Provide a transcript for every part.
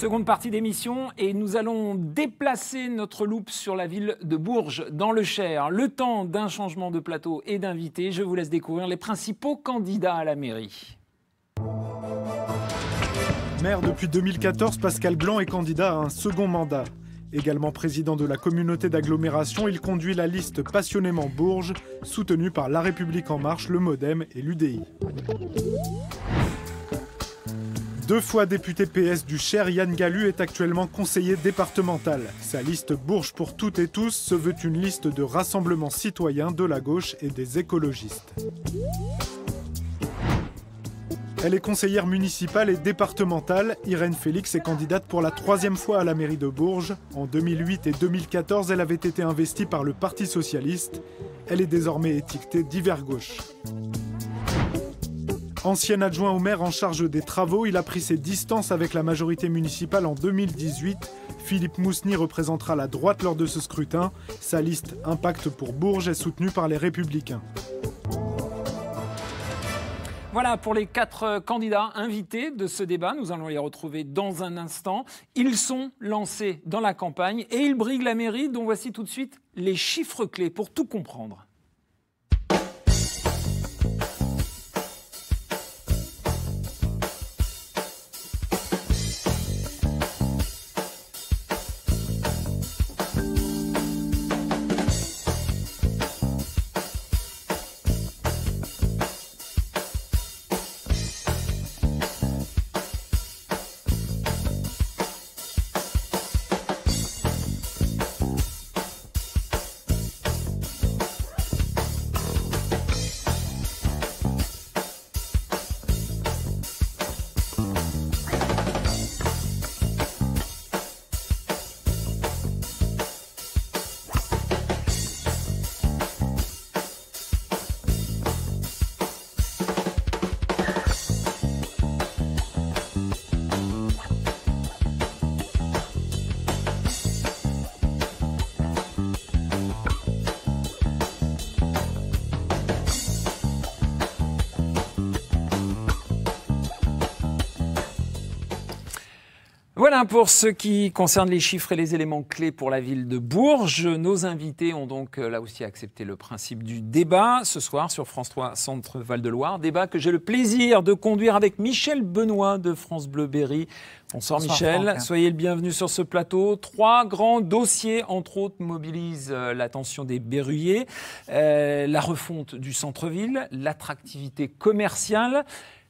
Seconde partie d'émission et nous allons déplacer notre loupe sur la ville de Bourges, dans le Cher. Le temps d'un changement de plateau et d'invités, je vous laisse découvrir les principaux candidats à la mairie. Maire depuis 2014, Pascal Blanc est candidat à un second mandat. Également président de la communauté d'agglomération, il conduit la liste passionnément Bourges, soutenue par La République en marche, le Modem et l'UDI. Deux fois député PS du Cher, Yann Gallu est actuellement conseiller départemental. Sa liste Bourges pour toutes et tous se veut une liste de rassemblements citoyens de la gauche et des écologistes. Elle est conseillère municipale et départementale. Irène Félix est candidate pour la troisième fois à la mairie de Bourges. En 2008 et 2014, elle avait été investie par le Parti socialiste. Elle est désormais étiquetée divers gauche. Ancien adjoint au maire en charge des travaux, il a pris ses distances avec la majorité municipale en 2018. Philippe Moussny représentera la droite lors de ce scrutin. Sa liste Impact pour Bourges est soutenue par les Républicains. Voilà pour les quatre euh, candidats invités de ce débat. Nous allons les retrouver dans un instant. Ils sont lancés dans la campagne et ils briguent la mairie dont voici tout de suite les chiffres clés pour tout comprendre. pour ce qui concerne les chiffres et les éléments clés pour la ville de Bourges, nos invités ont donc euh, là aussi accepté le principe du débat ce soir sur France 3 Centre Val-de-Loire. Débat que j'ai le plaisir de conduire avec Michel Benoît de France Bleu Berry. Bonsoir, Michel, soyez le bienvenu sur ce plateau. Trois grands dossiers, entre autres, mobilisent euh, l'attention des Berruyers. Euh, la refonte du centre-ville, l'attractivité commerciale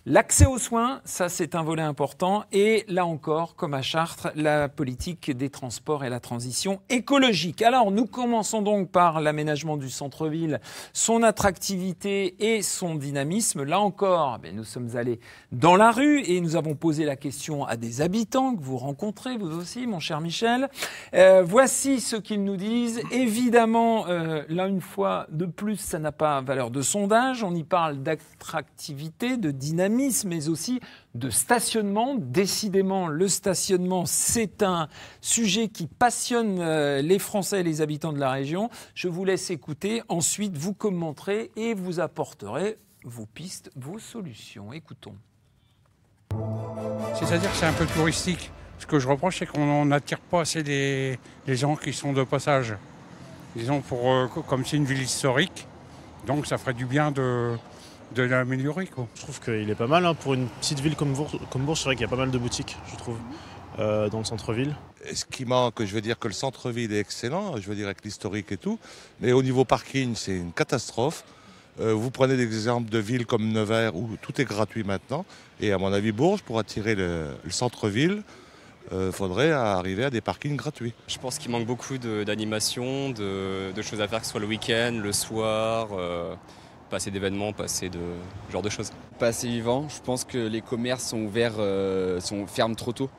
L'accès aux soins, ça c'est un volet important. Et là encore, comme à Chartres, la politique des transports et la transition écologique. Alors nous commençons donc par l'aménagement du centre-ville, son attractivité et son dynamisme. Là encore, eh nous sommes allés dans la rue et nous avons posé la question à des habitants que vous rencontrez, vous aussi, mon cher Michel. Euh, voici ce qu'ils nous disent. Évidemment, euh, là une fois de plus, ça n'a pas valeur de sondage. On y parle d'attractivité, de dynamisme mais aussi de stationnement. Décidément, le stationnement, c'est un sujet qui passionne euh, les Français et les habitants de la région. Je vous laisse écouter, ensuite vous commenterez et vous apporterez vos pistes, vos solutions. Écoutons. C'est-à-dire que c'est un peu touristique. Ce que je reproche, c'est qu'on n'attire pas assez les, gens qui sont de passage. Disons, pour, euh, comme c'est une ville historique, donc ça ferait du bien de, de l'améliorer. Quoi. Je trouve qu'il est pas mal. Hein. Pour une petite ville comme Bourges, c'est vrai qu'il y a pas mal de boutiques, je trouve, euh, dans le centre-ville. ce qui manque, je veux dire que le centre-ville est excellent, je veux dire avec l'historique et tout, mais au niveau parking, c'est une catastrophe. Euh, vous prenez des exemples de villes comme Nevers où tout est gratuit maintenant, et à mon avis, Bourges, pour attirer le, centre-ville, euh, faudrait arriver à des parkings gratuits. Je pense qu'il manque beaucoup d'animation, de, de, choses à faire, que ce soit le week-end, le soir assez d'événements, passer de genre de choses. Pas assez vivant, je pense que les commerces sont ouverts, euh, sont, fermes trop tôt.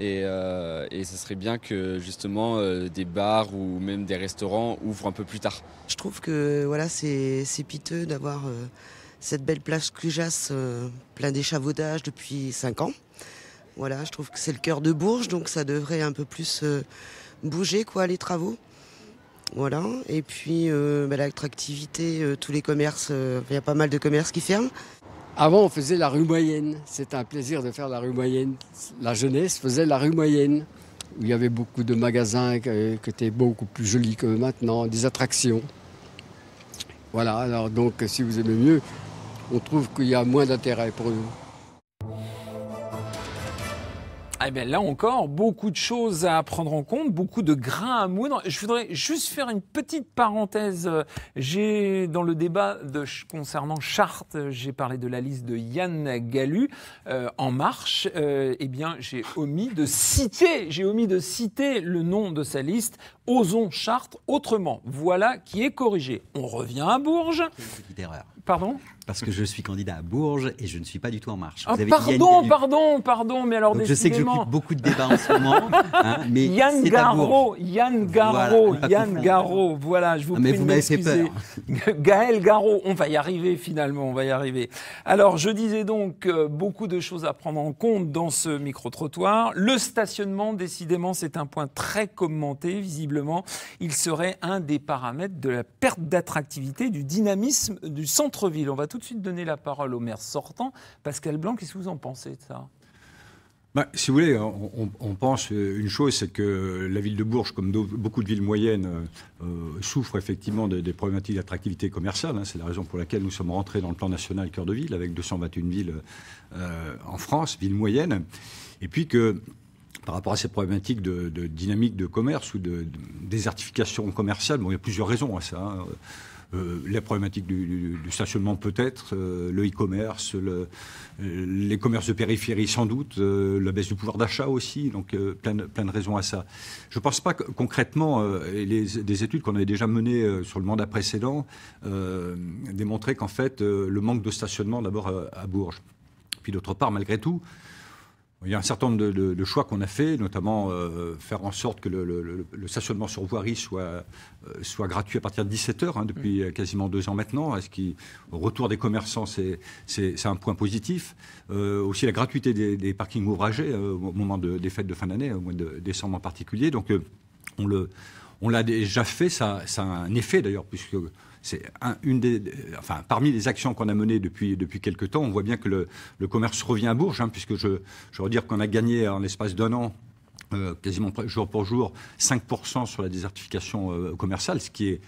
Euh, et, ce serait bien que justement euh, des bars ou même des restaurants ouvrent un peu plus tard. Je trouve que voilà, c'est piteux d'avoir cette belle place Cujas plein d'échavaudage depuis 5 ans. Voilà, je trouve que c'est le cœur de Bourges, donc ça devrait un peu plus bouger quoi les travaux. Voilà. Et puis euh, bah, l'attractivité, euh, tous les commerces, euh, il y a pas mal de commerces qui ferment. Avant, on faisait la rue moyenne. C'est un plaisir de faire la rue moyenne. La jeunesse faisait la rue moyenne, où il y avait beaucoup de magasins qui étaient beaucoup plus jolis que maintenant, des attractions. Voilà, alors donc si vous aimez mieux, on trouve qu'il y a moins d'intérêt pour nous. Eh ben là encore, beaucoup de choses à prendre en compte, beaucoup de grains à moudre. Je voudrais juste faire une petite parenthèse. J'ai dans le débat concernant Chartres, j'ai parlé de la liste de Yann Galu, euh, en marche. Euh, eh bien, j'ai omis de citer, j'ai omis de citer le nom de sa liste. Osons Chartres autrement. Voilà qui est corrigé. On revient à Bourges. Pardon Parce que je suis candidat à Bourges et je ne suis pas du tout en marche. Ah, pardon, pardon, pardon, mais alors Donc Je sais que j'occupe beaucoup de débats en ce moment. Hein, mais Yann Garraud, Yann Garraud, ah, Yann Garraud, voilà, je vous non, ah, prie mais vous m'avez fait peur. Gaël Garraud, on va y arriver finalement, on va y arriver. Alors je disais donc euh, beaucoup de choses à prendre en compte dans ce micro-trottoir. Le stationnement, décidément, c'est un point très commenté, visiblement. Il serait un des paramètres de la perte d'attractivité, du dynamisme du centre on va tout de suite donner la parole au maire sortant. Pascal Blanc, qu'est-ce que vous en pensez de ça ben, si vous voulez, on, pense euh, une chose, c'est que la ville de Bourges, comme beaucoup de villes moyennes, euh, euh, souffre effectivement des, problématiques d'attractivité commerciale. Hein. C'est la raison pour laquelle nous sommes rentrés dans le plan national cœur de ville, avec 221 villes en France, villes moyennes. Et puis que par rapport à ces problématiques de, dynamique de commerce ou de, désertification commerciale, bon, il y a plusieurs raisons à ça. Hein. Euh, la problématique du, stationnement peut-être, euh, le e-commerce, euh, les commerces de périphérie sans doute, la baisse du pouvoir d'achat aussi, donc plein, plein, de raisons à ça. Je ne pense pas concrètement, et les, des études qu'on avait déjà menées sur le mandat précédent démontraient qu'en fait, le manque de stationnement d'abord à Bourges. Puis d'autre part, malgré tout, il y a un certain nombre de, choix qu'on a fait, notamment euh, faire en sorte que le, stationnement sur voirie euh, soit, gratuit à partir de 17h, hein, depuis mm. euh, quasiment deux ans maintenant. Est-ce au retour des commerçants, c'est, un point positif. aussi la gratuité des, parkings ouvragés au moment des fêtes de fin d'année, au mois de décembre en particulier. Donc on, l'a déjà fait, ça, ça a un effet d'ailleurs, puisque c'est une des, enfin, parmi les actions qu'on a menées depuis, depuis quelques temps, on voit bien que le, commerce revient à Bourges, hein, puisque je, je veux dire qu'on a gagné en l'espace d'un an euh, quasiment jour pour jour 5% sur la désertification euh, commerciale, ce qui est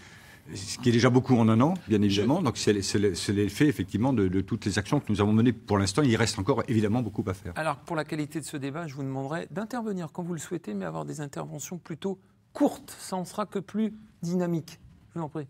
ce qui est déjà beaucoup en un an, bien évidemment. Donc c'est l'effet effectivement de, toutes les actions que nous avons menées pour l'instant. Il reste encore évidemment beaucoup à faire. Alors pour la qualité de ce débat, je vous demanderai d'intervenir quand vous le souhaitez, mais avoir des interventions plutôt courtes. Ça en sera que plus dynamique. Je vous en prie.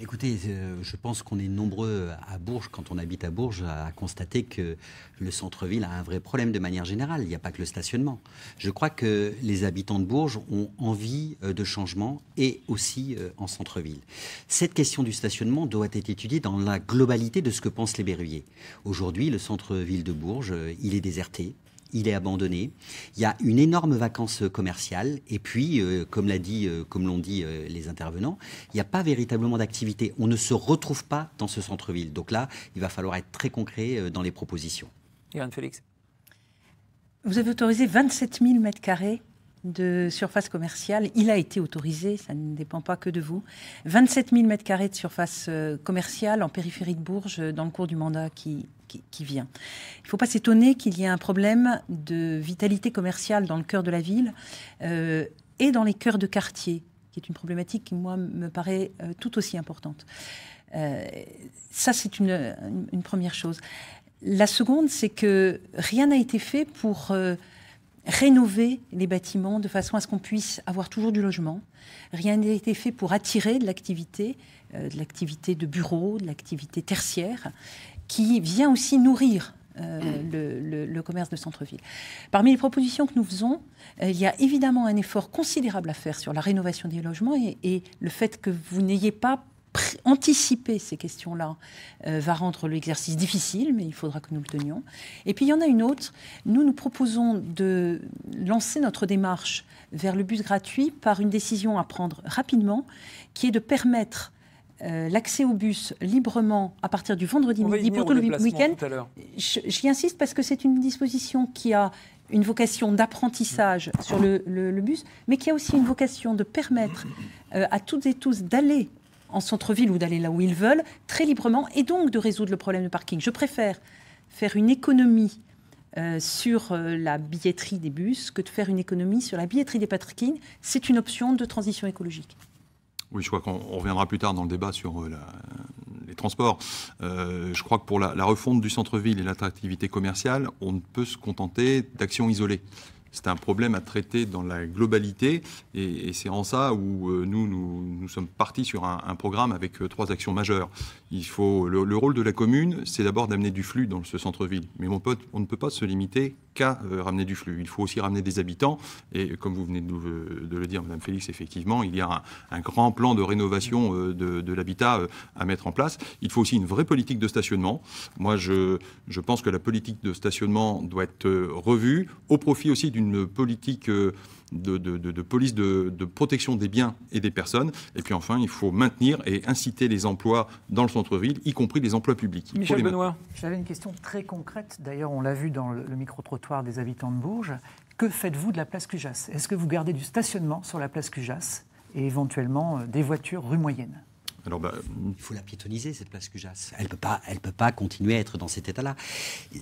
Écoutez, euh, je pense qu'on est nombreux à Bourges, quand on habite à Bourges, à constater que le centre-ville a un vrai problème de manière générale. Il n'y a pas que le stationnement. Je crois que les habitants de Bourges ont envie euh, de changement et aussi euh, en centre-ville. Cette question du stationnement doit être étudiée dans la globalité de ce que pensent les berruyers. Aujourd'hui, le centre-ville de Bourges, il est déserté il est abandonné. Il y a une énorme vacance euh, commerciale. Et puis, euh, comme l'a dit, euh, comme l'ont dit les intervenants, il n'y a pas véritablement d'activité. On ne se retrouve pas dans ce centre-ville. Donc là, il va falloir être très concret dans les propositions. Yann Félix. Vous avez autorisé 27 000 mètres carrés de surface commerciale. Il a été autorisé, ça ne dépend pas que de vous. 27 000 m2 de surface euh, commerciale en périphérie de Bourges euh, dans le cours du mandat qui, vient. Il ne faut pas s'étonner qu'il y ait un problème de vitalité commerciale dans le cœur de la ville euh, et dans les cœurs de quartier, qui est une problématique qui, moi, me paraît tout aussi importante. ça, c'est une, une, première chose. La seconde, c'est que rien n'a été fait pour rénover les bâtiments de façon à ce qu'on puisse avoir toujours du logement. Rien n'a été fait pour attirer de l'activité, euh, de l'activité de bureau, de l'activité tertiaire, qui vient aussi nourrir euh, le, commerce de centre-ville. Parmi les propositions que nous faisons, euh, il y a évidemment un effort considérable à faire sur la rénovation des logements et le fait que vous n'ayez pas anticiper ces questions-là euh, va rendre l'exercice difficile, mais il faudra que nous le tenions. Et puis il y en a une autre. Nous, nous proposons de lancer notre démarche vers le bus gratuit par une décision à prendre rapidement, qui est de permettre euh, l'accès au bus librement à partir du vendredi midi pour tout le week-end. J'y insiste parce que c'est une disposition qui a une vocation d'apprentissage sur le, bus, mais qui a aussi une vocation de permettre euh, à toutes et tous d'aller en centre-ville ou d'aller là où ils veulent, très librement, et donc de résoudre le problème de parking. Je préfère faire une économie euh, sur euh, la billetterie des bus que de faire une économie sur la billetterie des parkings. C'est une option de transition écologique. Oui, je crois qu'on reviendra plus tard dans le débat sur euh, les transports. je crois que pour la refonte du centre-ville et l'attractivité commerciale, on ne peut se contenter d'actions isolées c'est un problème à traiter dans la globalité. Et, c'est en ça où euh, nous, nous, sommes partis sur un, programme avec euh, trois actions majeures. Il faut, le, le rôle de la commune, c'est d'abord d'amener du flux dans ce centre-ville. Mais mon pote, on ne peut pas se limiter qu'à euh, ramener du flux. Il faut aussi ramener des habitants. Et comme vous venez de, le dire, Madame Félix, effectivement, il y a un, grand plan de rénovation euh, de, l'habitat euh, à mettre en place. Il faut aussi une vraie politique de stationnement. Moi, je, je pense que la politique de stationnement doit être revue au profit aussi d'une politique de, police de, protection des biens et des personnes. Et puis enfin, il faut maintenir et inciter les emplois dans le centre-ville, y compris les emplois publics. Michel Benoît. J'avais une question très concrète. D'ailleurs, on l'a vu dans le micro-trottoir des habitants de Bourges. Que faites-vous de la place Cujas Est-ce que vous gardez du stationnement sur la place Cujas et éventuellement euh, des voitures rue moyenne bah, il faut la piétoniser, cette place Cujas. Elle ne peut, pas, elle peut pas continuer à être dans cet état-là.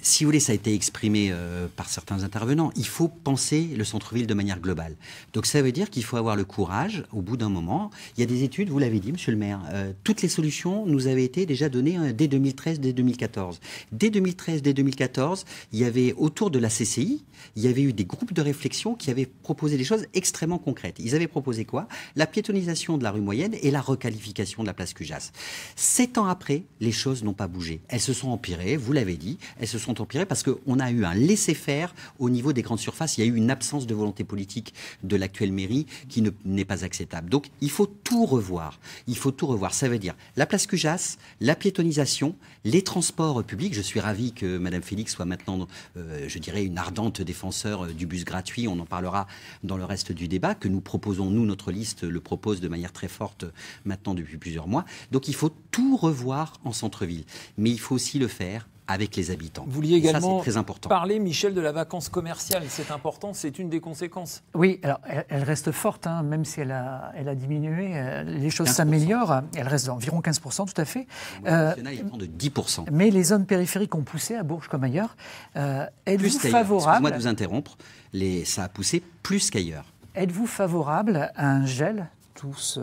Si vous voulez, ça a été exprimé euh, par certains intervenants. Il faut penser le centre-ville de manière globale. Donc ça veut dire qu'il faut avoir le courage, au bout d'un moment. Il y a des études, vous l'avez dit, monsieur le maire, euh, toutes les solutions nous avaient été déjà données hein, dès 2013, dès 2014. Dès 2013, dès 2014, il y avait autour de la CCI, il y avait eu des groupes de réflexion qui avaient proposé des choses extrêmement concrètes. Ils avaient proposé quoi La piétonisation de la rue moyenne et la requalification de la place Cujas. Sept ans après, les choses n'ont pas bougé. Elles se sont empirées, vous l'avez dit, elles se sont empirées parce qu'on a eu un laisser-faire au niveau des grandes surfaces. Il y a eu une absence de volonté politique de l'actuelle mairie qui n'est pas acceptable. Donc il faut tout revoir. Il faut tout revoir. Ça veut dire la place Cujas, la piétonnisation, les transports publics. Je suis ravi que Madame Félix soit maintenant, euh, je dirais, une ardente défenseur euh, du bus gratuit. On en parlera dans le reste du débat que nous proposons. Nous, notre liste le propose de manière très forte euh, maintenant depuis plusieurs donc il faut tout revoir en centre-ville. Mais il faut aussi le faire avec les habitants. Vous vouliez également très important. parler, Michel, de la vacance commerciale. C'est important, c'est une des conséquences. Oui, alors elle, reste forte, hein, même si elle a, elle a diminué. Euh, les choses s'améliorent. Elle reste d'environ 15%, tout à fait. Euh, est de 10%. Mais les zones périphériques ont poussé, à Bourges comme ailleurs. Euh, Êtes-vous favorable Excusez-moi de vous interrompre. Les, ça a poussé plus qu'ailleurs. Êtes-vous favorable à un gel, tous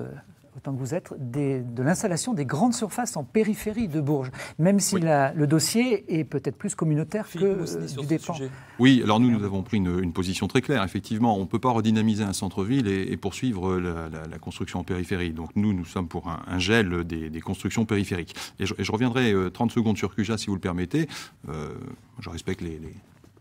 autant que vous êtes, de l'installation des grandes surfaces en périphérie de Bourges, même si le dossier est peut-être plus communautaire que euh, du dépend. Oui, alors nous, nous avons pris une, position très claire. Effectivement, on ne peut pas redynamiser un centre-ville et, poursuivre la, construction en périphérie. Donc nous, nous sommes pour un, gel des, constructions périphériques. Et je, reviendrai 30 euh, secondes sur Cuja, si vous le permettez. Euh, je respecte les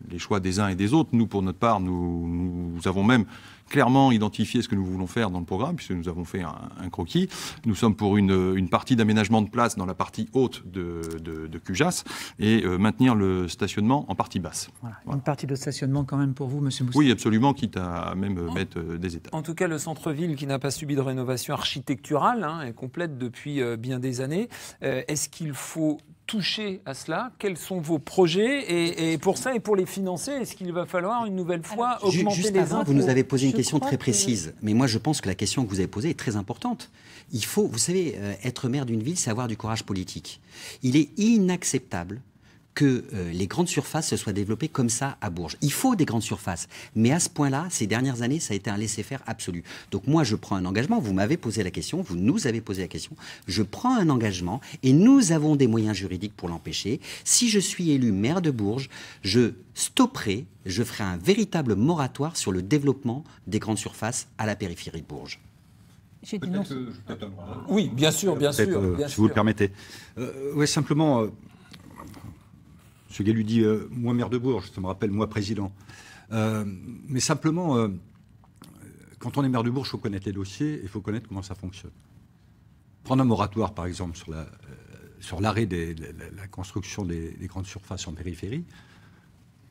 les choix des uns et des autres. Nous, pour notre part, nous, avons même clairement identifié ce que nous voulons faire dans le programme, puisque nous avons fait un, croquis. Nous sommes pour une, partie d'aménagement de place dans la partie haute de, de, Cujas et euh, maintenir le stationnement en partie basse. Une partie de stationnement quand même pour vous, Monsieur Moussi Oui, absolument, quitte à même euh, mettre euh, des états. En tout cas, le centre-ville qui n'a pas subi de rénovation architecturale hein, est complète depuis bien des années. Est-ce qu'il faut toucher à cela Quels sont vos projets et, pour ça et pour les financer, est-ce qu'il va falloir une nouvelle fois augmenter les impôts Vous nous avez posé une question très précise, mais moi je pense que la question que vous avez posée est très importante. Il faut, vous savez, euh, être maire d'une ville, c'est avoir du courage politique. Il est inacceptable que euh, les grandes surfaces se soient développées comme ça à Bourges. Il faut des grandes surfaces, mais à ce point-là, ces dernières années, ça a été un laisser-faire absolu. Donc moi, je prends un engagement, vous m'avez posé la question, vous nous avez posé la question, je prends un engagement et nous avons des moyens juridiques pour l'empêcher. Si je suis élu maire de Bourges, je stopperai, je ferai un véritable moratoire sur le développement des grandes surfaces à la périphérie de Bourges. Non. oui, bien sûr, bien sûr. Euh, si vous le permettez. Euh, oui, simplement, ce gars lui dit euh, Moi, maire de Bourges, ça me rappelle, moi, président. Euh, mais simplement, euh, quand on est maire de Bourges, il faut connaître les dossiers et il faut connaître comment ça fonctionne. Prendre un moratoire, par exemple, sur l'arrêt de la, construction des, des, grandes surfaces en périphérie.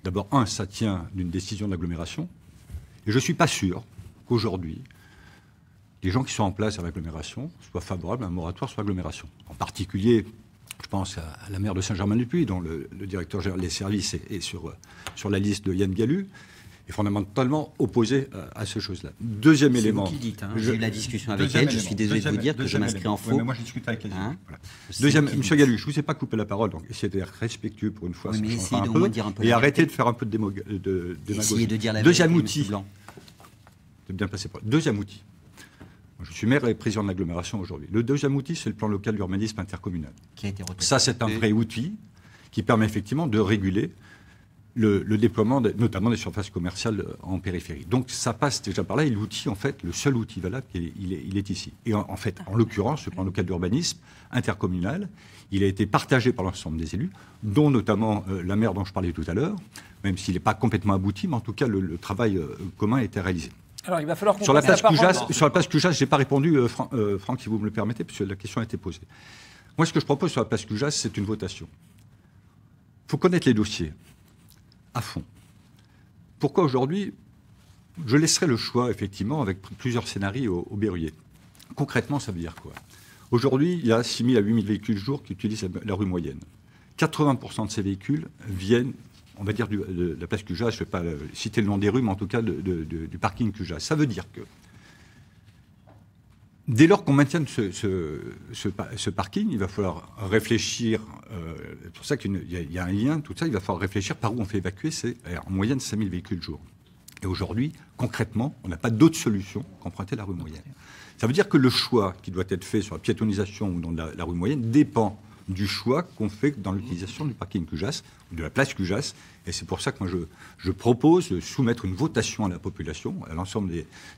D'abord, un, ça tient d'une décision de l'agglomération. Et je ne suis pas sûr qu'aujourd'hui, les gens qui sont en place à l'agglomération soient favorables à un moratoire sur l'agglomération. En particulier je pense à, la maire de Saint-Germain-du-Puy, dont le, directeur général des services est, sur, euh, sur la liste de Yann Gallu est fondamentalement opposé euh, à, ce chose-là. Deuxième élément. Vous qui dites, hein. j'ai eu la discussion avec elle, je suis désolé de vous dire que je m'inscris en faux. mais moi, je discute avec elle. Hein deuxième, Monsieur Gallu, je ne vous ai pas coupé la parole, donc essayez d'être respectueux pour une fois. mais essayez de dire un peu. Et arrêtez de faire un peu de démagogie. De, de, Deuxième outil. bien passé Deuxième outil. Je suis maire et président de l'agglomération aujourd'hui. Le deuxième outil, c'est le plan local d'urbanisme intercommunal. Qui a été Ça, c'est un vrai outil qui permet effectivement de réguler le, déploiement, notamment des surfaces commerciales euh, en périphérie. Donc ça passe déjà par là. Et l'outil, en fait, le seul outil valable, il est, il est, ici. Et en, fait, en l'occurrence, le plan local d'urbanisme intercommunal, il a été partagé par l'ensemble des élus, dont notamment euh, la maire dont je parlais tout à l'heure, même s'il n'est pas complètement abouti, mais en tout cas, le, travail euh, commun a été réalisé va falloir sur la, place Cujas, sur la place je n'ai pas répondu, euh, euh, Franck, si vous me le permettez, puisque la question a été posée. Moi, ce que je propose sur la place Cujas, c'est une votation. Il faut connaître les dossiers à fond. Pourquoi aujourd'hui Je laisserai le choix, effectivement, avec plusieurs scénarios au, au Concrètement, ça veut dire quoi Aujourd'hui, il y a 6 000 à 8 000 véhicules jour qui utilisent la rue moyenne. 80% de ces véhicules viennent on va dire, de, la place Cujas, je ne vais pas citer le nom des rues, mais en tout cas du parking Cujas. Ça veut dire que dès lors qu'on maintient ce, parking, il va falloir réfléchir. Euh, c'est pour ça qu'il y, a un lien, tout ça, il va falloir réfléchir par où on fait évacuer ces, en moyenne 5000 véhicules jour. Et aujourd'hui, concrètement, on n'a pas d'autre solution qu'emprunter la rue moyenne. Ça veut dire que le choix qui doit être fait sur la piétonisation ou dans la rue moyenne dépend du choix qu'on fait dans l'utilisation du parking Cujas, de la place Cujas. Et c'est pour ça que moi, je, je, propose de soumettre une votation à la population, à l'ensemble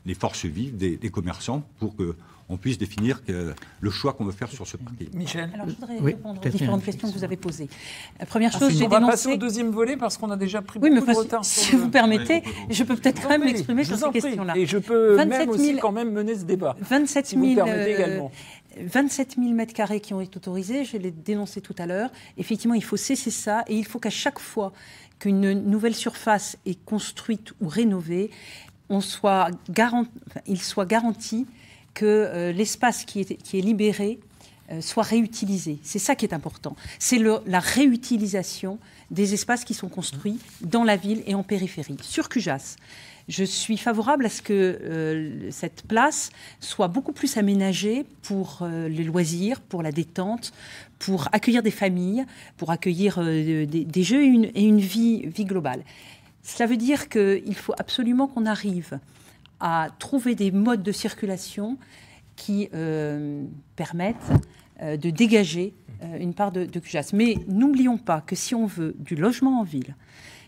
des, forces vives, des, commerçants, pour qu'on puisse définir que, euh, le choix qu'on veut faire sur ce parking. Michel Alors, je voudrais répondre aux différentes questions que vous avez posées. La première ah, chose, je j'ai dénoncé... On va passer au deuxième volet, parce qu'on a déjà pris beaucoup de retard. Si vous permettez, je peux peut-être quand même m'exprimer sur ces questions-là. Et je peux même aussi quand même mener ce débat. 27 si vous 000... Euh, également. 27 000 mètres carrés qui ont été autorisés, je l'ai dénoncé tout à l'heure. Effectivement, il faut cesser ça et il faut qu'à chaque fois qu'une nouvelle surface est construite ou rénovée, on soit il soit garanti que euh, l'espace qui est, libéré euh, soit réutilisé. C'est ça qui est important. C'est la réutilisation des espaces qui sont construits dans la ville et en périphérie. Sur Cujas, je suis favorable à ce que euh, cette place soit beaucoup plus aménagée pour euh, les loisirs, pour la détente, pour accueillir des familles, pour accueillir euh, des, jeux et une, vie, vie, globale. Cela veut dire qu'il faut absolument qu'on arrive à trouver des modes de circulation qui permettent de dégager une part de, de Mais n'oublions pas que si on veut du logement en ville,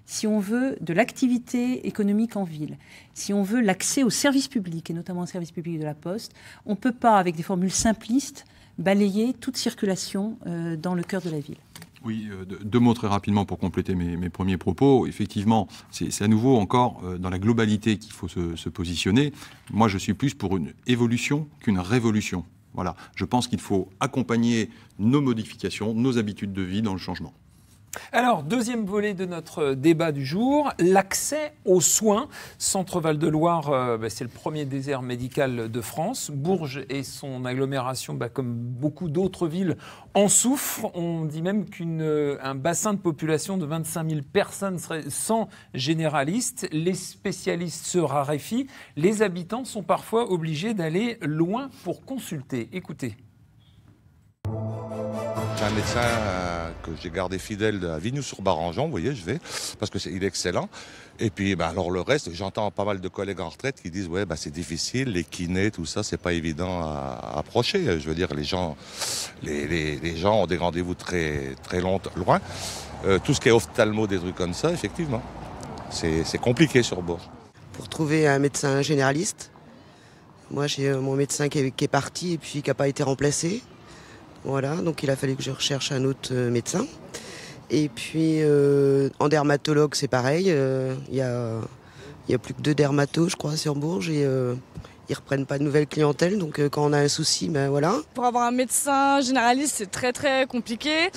si on veut de l'activité économique en ville, si on veut l'accès aux services publics, et notamment aux services publics de la Poste, on ne peut pas, avec des formules simplistes, balayer toute circulation euh, dans le cœur de la ville. Oui, euh, deux mots très rapidement pour compléter mes, premiers propos. Effectivement, c'est à nouveau encore euh, dans la globalité qu'il faut se, se positionner. Moi, je suis plus pour une évolution qu'une révolution. Voilà, je pense qu'il faut accompagner nos modifications, nos habitudes de vie dans le changement. Alors, deuxième volet de notre euh, débat du jour, l'accès aux soins. Centre-Val de Loire, euh, bah, c'est le premier désert médical de France. Bourges et son agglomération, bah, comme beaucoup d'autres villes, en souffrent. On dit même qu'un euh, bassin de population de 25 000 personnes serait sans généralistes. Les spécialistes se raréfient. Les habitants sont parfois obligés d'aller loin pour consulter. Écoutez un médecin euh, que j'ai gardé fidèle à Vignoux-sur-Barangeon, vous voyez, je vais, parce qu'il est excellent. Et puis, ben, alors le reste, j'entends pas mal de collègues en retraite qui disent, ouais, ben, c'est difficile, les kinés, tout ça, c'est pas évident à, approcher. Je veux dire, les gens, les, gens ont des rendez-vous très, très long, loin. Euh, tout ce qui est ophtalmo, des trucs comme ça, effectivement, c'est compliqué sur bord. Pour trouver un médecin généraliste, moi j'ai euh, mon médecin qui est, qui est parti et puis qui n'a pas été remplacé. Voilà, donc il a fallu que je recherche un autre euh, médecin. Et puis euh, en dermatologue, c'est pareil. Euh, il y, a, plus que deux dermatos, je crois, sur Bourges. Et euh, ils reprennent pas de nouvelle clientèle. Donc quand on a un souci, ben voilà. Pour avoir un médecin généraliste, c'est très très compliqué.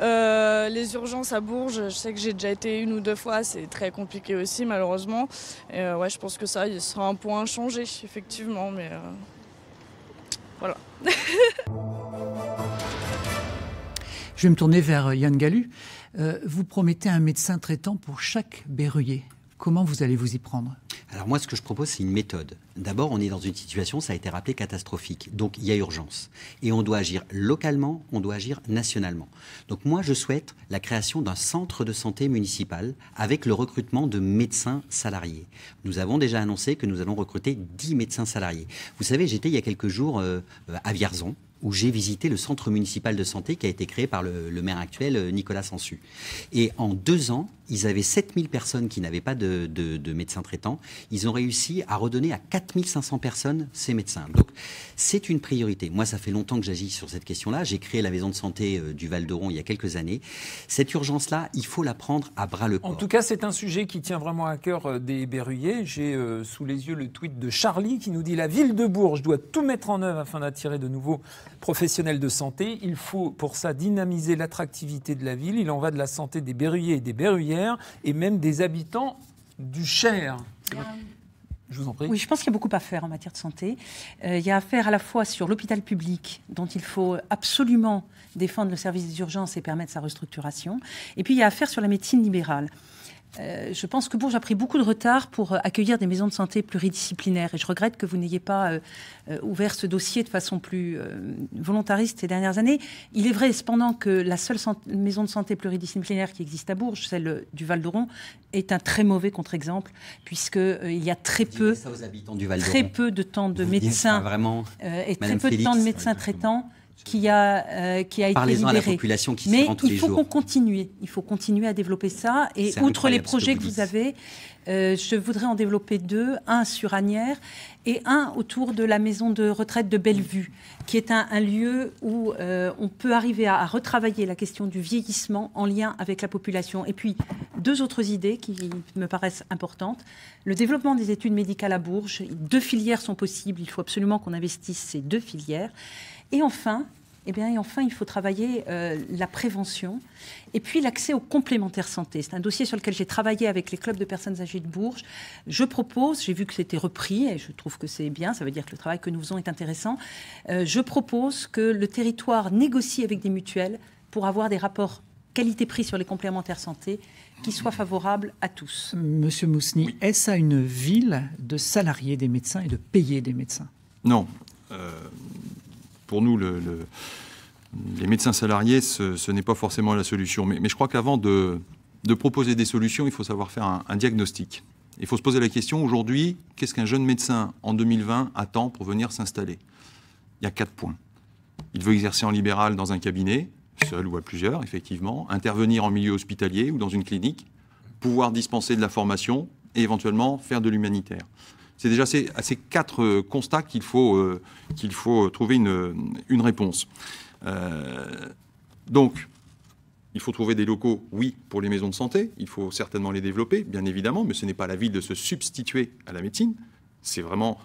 les urgences à Bourges, je sais que j'ai déjà été une ou deux fois, c'est très compliqué aussi malheureusement. Et ouais, je pense que ça, il sera un point changé effectivement, mais voilà. Je vais me tourner vers euh, Yann Galu. Euh, vous promettez un médecin traitant pour chaque berruyer. Comment vous allez vous y prendre Alors moi, ce que je propose, c'est une méthode. D'abord, on est dans une situation, ça a été rappelé, catastrophique. Donc il y a urgence. Et on doit agir localement, on doit agir nationalement. Donc moi, je souhaite la création d'un centre de santé municipal avec le recrutement de médecins salariés. Nous avons déjà annoncé que nous allons recruter 10 médecins salariés. Vous savez, j'étais il y a quelques jours euh, euh, à Vierzon, où j'ai visité le centre municipal de santé qui a été créé par le maire actuel, euh, Nicolas Sansu. Et en deux ans, ils avaient 7000 personnes qui n'avaient pas de, médecins traitants. Ils ont réussi à redonner à 4500 personnes ces médecins. Donc, c'est une priorité. Moi, ça fait longtemps que j'agis sur cette question-là. J'ai créé la maison de santé euh, du Val-d'Oron il y a quelques années. Cette urgence-là, il faut la prendre à bras le corps. En tout cas, c'est un sujet qui tient vraiment à cœur euh, des Berruyers. J'ai euh, sous les yeux le tweet de Charlie qui nous dit La ville de Bourges doit tout mettre en œuvre afin d'attirer de nouveaux professionnels de santé. Il faut pour ça dynamiser l'attractivité de la ville. Il en va de la santé des Berruyers et des Berruyères et même des habitants du Cher. Je vous en prie. Oui, je pense qu'il y a beaucoup à faire en matière de santé. Euh, il y a à faire à la fois sur l'hôpital public, dont il faut absolument défendre le service des urgences et permettre sa restructuration. Et puis, il y a à faire sur la médecine libérale. Euh, je pense que Bourges a pris beaucoup de retard pour euh, accueillir des maisons de santé pluridisciplinaires et je regrette que vous n'ayez pas euh, ouvert ce dossier de façon plus volontariste ces dernières années. Il est vrai cependant que la seule maison de santé pluridisciplinaire qui existe à Bourges, celle du Val d'Oron, est un très mauvais contre-exemple puisque il y a très peu, de temps de médecins et très peu de temps de médecins traitants qui a, euh, qui a été libéré. à la population qui Mais se rend tous il faut qu'on continue. Il faut continuer à développer ça. Et outre les projets que, vous, avez, euh, je voudrais en développer deux. Un sur Agnières et un autour de la maison de retraite de Bellevue, qui est un, lieu où euh, on peut arriver à, retravailler la question du vieillissement en lien avec la population. Et puis, deux autres idées qui me paraissent importantes. Le développement des études médicales à Bourges. Deux filières sont possibles. Il faut absolument qu'on investisse ces deux filières. Et enfin, eh bien, et enfin, il faut travailler euh, la prévention et puis l'accès aux complémentaires santé. C'est un dossier sur lequel j'ai travaillé avec les clubs de personnes âgées de Bourges. Je propose, j'ai vu que c'était repris et je trouve que c'est bien, ça veut dire que le travail que nous faisons est intéressant. Euh, je propose que le territoire négocie avec des mutuelles pour avoir des rapports qualité-prix sur les complémentaires santé qui soient favorables à tous. Monsieur Moussni, est-ce à une ville de salariés des médecins et de payer des médecins Non. Euh, pour nous, les médecins salariés, ce, n'est pas forcément la solution. Mais, je crois qu'avant de, proposer des solutions, il faut savoir faire un diagnostic. Il faut se poser la question aujourd'hui, qu'est-ce qu'un jeune médecin en 2020 attend pour venir s'installer Il y a quatre points. Il veut exercer en libéral dans un cabinet, seul ou à plusieurs, effectivement, intervenir en milieu hospitalier ou dans une clinique, pouvoir dispenser de la formation et éventuellement faire de l'humanitaire. C'est déjà à ces quatre euh, constats qu'il faut, euh, faut trouver une, réponse. Euh, donc, il faut trouver des locaux, oui, pour les maisons de santé. Il faut certainement les développer, bien évidemment, mais ce n'est pas la vie de se substituer à la médecine. C'est vraiment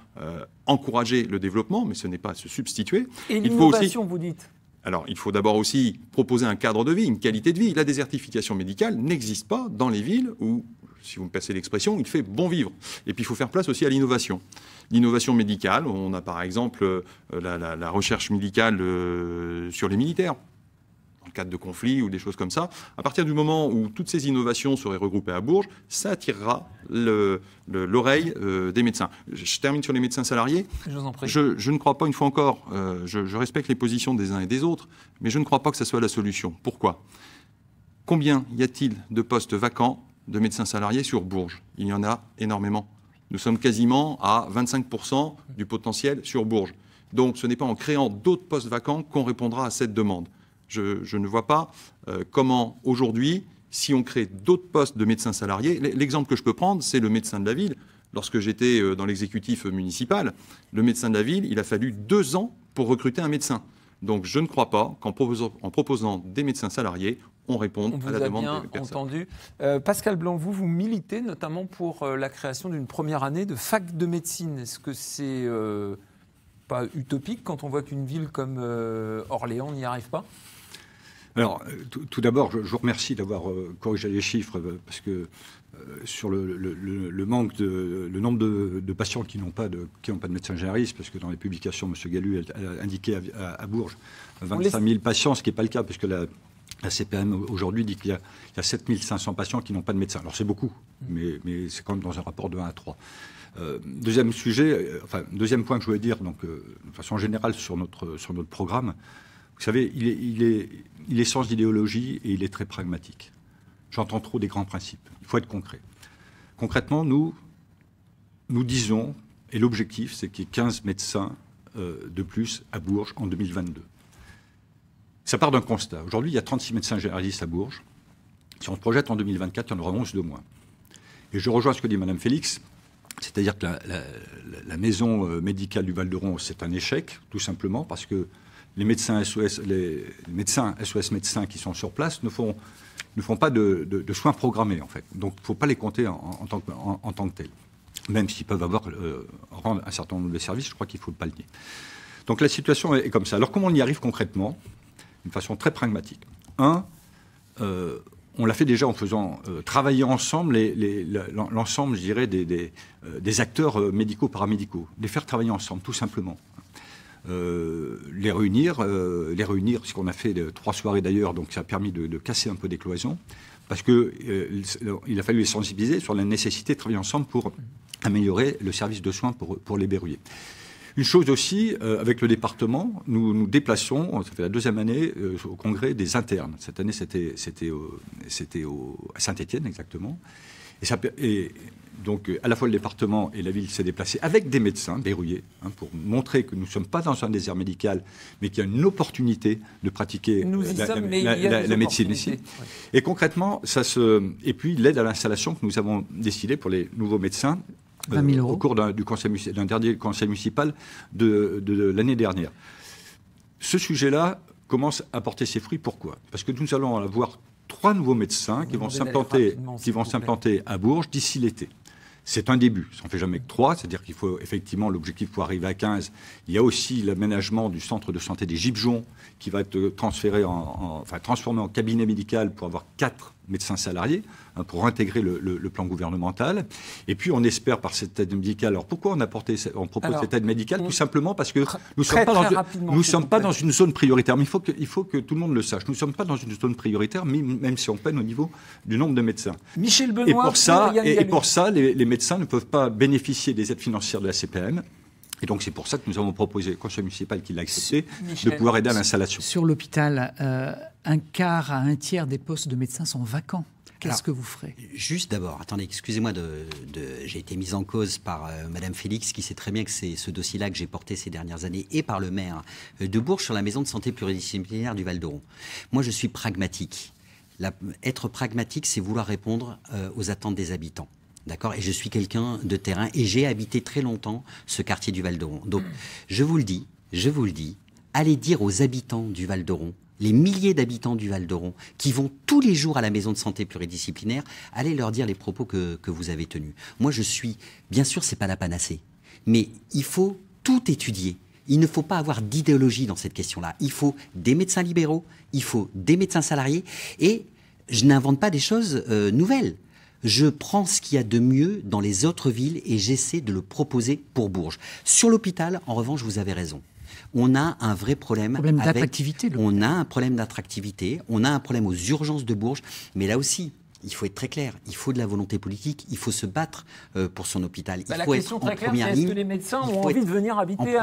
encourager le développement, mais ce n'est pas se substituer. Et il faut aussi, vous dites alors, il faut d'abord aussi proposer un cadre de vie, une qualité de vie. La désertification médicale n'existe pas dans les villes où si vous me passez l'expression, il fait bon vivre. Et puis il faut faire place aussi à l'innovation. L'innovation médicale, on a par exemple euh, la, recherche médicale euh, sur les militaires dans le cadre de conflits ou des choses comme ça, à partir du moment où toutes ces innovations seraient regroupées à Bourges, ça attirera l'oreille euh, des médecins. Je, termine sur les médecins salariés. Je, ne crois pas, une fois encore, je, respecte les positions des uns et des autres, mais je ne crois pas que ce soit la solution. Pourquoi Combien y a-t-il de postes vacants de médecins salariés sur Bourges. Il y en a énormément. Nous sommes quasiment à 25% du potentiel sur Bourges. Donc ce n'est pas en créant d'autres postes vacants qu'on répondra à cette demande. Je, ne vois pas euh, comment aujourd'hui, si on crée d'autres postes de médecins salariés, l'exemple que je peux prendre, c'est le médecin de la ville. Lorsque j'étais euh, dans l'exécutif municipal, le médecin de la ville, il a fallu deux ans pour recruter un médecin. Donc je ne crois pas qu'en proposant des médecins salariés, on répond on à la bien entendu. Euh, Pascal Blanc, vous, vous militez notamment pour euh, la création d'une première année de fac de médecine. Est-ce que c'est euh, pas utopique quand on voit qu'une ville comme Orléans n'y arrive pas alors, tout d'abord, je, vous remercie d'avoir corrigé les chiffres, parce que sur le, manque de, le nombre de, patients qui n'ont pas de, qui pas de médecin généraliste, parce que dans les publications, M. Gallu a, indiqué à, à Bourges 25 000 patients, ce qui n'est pas le cas, puisque la la CPM aujourd'hui dit qu'il y a, 7500 patients qui n'ont pas de médecin. Alors c'est beaucoup, mm. mais, c'est quand même dans un rapport de 1 à 3. Euh, deuxième sujet, euh, enfin, deuxième point que je voulais dire, donc, euh, de façon générale sur notre, sur notre programme, vous savez, il est, il est, il est sans idéologie et il est très pragmatique. J'entends trop des grands principes. Il faut être concret. Concrètement, nous, nous disons, et l'objectif, c'est qu'il y ait 15 médecins de plus à Bourges en 2022. Ça part d'un constat. Aujourd'hui, il y a 36 médecins généralistes à Bourges. Si on se projette en 2024, il y en aura 11 de moins. Et je rejoins ce que dit Mme Félix, c'est-à-dire que la, maison euh, médicale du val de Ron c'est un échec, tout simplement, parce que les médecins SOS, les médecins, médecins qui sont sur place ne font, ne font pas de, soins programmés, en fait. Donc, il ne faut pas les compter en, tant, que, tels. Même s'ils peuvent avoir, euh, rendre un certain nombre de services, je crois qu'il ne faut pas le nier. Donc, la situation est comme ça. Alors, comment on y arrive concrètement façon très pragmatique. Un, euh, on l'a fait déjà en faisant euh, travailler ensemble l'ensemble, je dirais, des, euh, acteurs médicaux, paramédicaux. Les faire travailler ensemble, tout simplement. les réunir, les réunir, ce qu'on a fait trois soirées d'ailleurs, donc ça a permis de, casser un peu des cloisons, parce que il a fallu les sensibiliser sur la nécessité de travailler ensemble pour améliorer le service de soins pour, pour les verrouiller. Une chose aussi, euh, avec le département, nous nous déplaçons, ça fait la deuxième année, euh, au congrès des internes. Cette année, c'était, à Saint-Étienne exactement. Et, donc, euh, à la fois le département et la ville s'est déplacé avec des médecins verrouillés hein, pour montrer que nous ne sommes pas dans un désert médical, mais qu'il y a une opportunité de pratiquer la, médecine ici. Et concrètement, ça se. Et puis, l'aide à l'installation que nous avons décidée pour les nouveaux médecins euh, au cours d'un dernier conseil municipal de, l'année dernière. Ce sujet-là commence à porter ses fruits. Pourquoi Parce que nous allons avoir trois nouveaux médecins qui vont s'implanter à Bourges d'ici l'été. C'est un début. Ça ne fait jamais que 3, c'est-à-dire qu'il faut effectivement l'objectif pour arriver à 15. Il y a aussi l'aménagement du centre de santé des Gibjons qui va être en, enfin, transformé en cabinet médical pour avoir quatre médecins salariés hein, pour intégrer le, plan gouvernemental. Et puis on espère par cette aide médicale. Alors pourquoi on, on propose cette aide médicale Tout simplement parce que nous ne sommes, pas, dans, nous sommes pas dans une zone prioritaire. Mais il faut, que, faut que tout le monde le sache. Nous ne sommes pas dans une zone prioritaire, même si on peine au niveau du nombre de médecins. Michel Benoît, et pour ça, et, pour ça les, les médecins médecins ne peuvent pas bénéficier des aides financières de la CPM. Et donc c'est pour ça que nous avons proposé au conseil municipal qui l'a accepté de pouvoir aider à l'installation. Sur l'hôpital, euh, un quart à un tiers des postes de médecins sont vacants. Qu'est-ce que vous ferez Juste d'abord, attendez, excusez-moi, de, j'ai été mise en cause par Mme euh, Madame Félix, qui sait très bien que c'est ce dossier-là que j'ai porté ces dernières années, et par le maire euh, de Bourges sur la maison de santé pluridisciplinaire du Val-d'Oron. Moi, je suis pragmatique. être pragmatique, c'est vouloir répondre aux attentes des habitants. D'accord Et je suis quelqu'un de terrain et j'ai habité très longtemps ce quartier du Val-d'Oron. Donc, je vous le dis, je vous le dis, allez dire aux habitants du Val-d'Oron, les milliers d'habitants du Val-d'Oron qui vont tous les jours à la maison de santé pluridisciplinaire, allez leur dire les propos que, vous avez tenus. Moi, je suis, bien sûr, c'est pas la panacée, mais il faut tout étudier. Il ne faut pas avoir d'idéologie dans cette question-là. Il faut des médecins libéraux, il faut des médecins salariés, et je n'invente pas des choses euh, nouvelles je prends ce qu'il y a de mieux dans les autres villes et j'essaie de le proposer pour Bourges. Sur l'hôpital, en revanche, vous avez raison. On a un vrai problème. problème d'attractivité. On a un problème d'attractivité, on a un problème aux urgences de Bourges, mais là aussi, il faut être très clair, il faut de la volonté politique, il faut se battre euh, pour son hôpital. Bah, il faut la question être très en claire, première ce que les médecins ont envie de venir habiter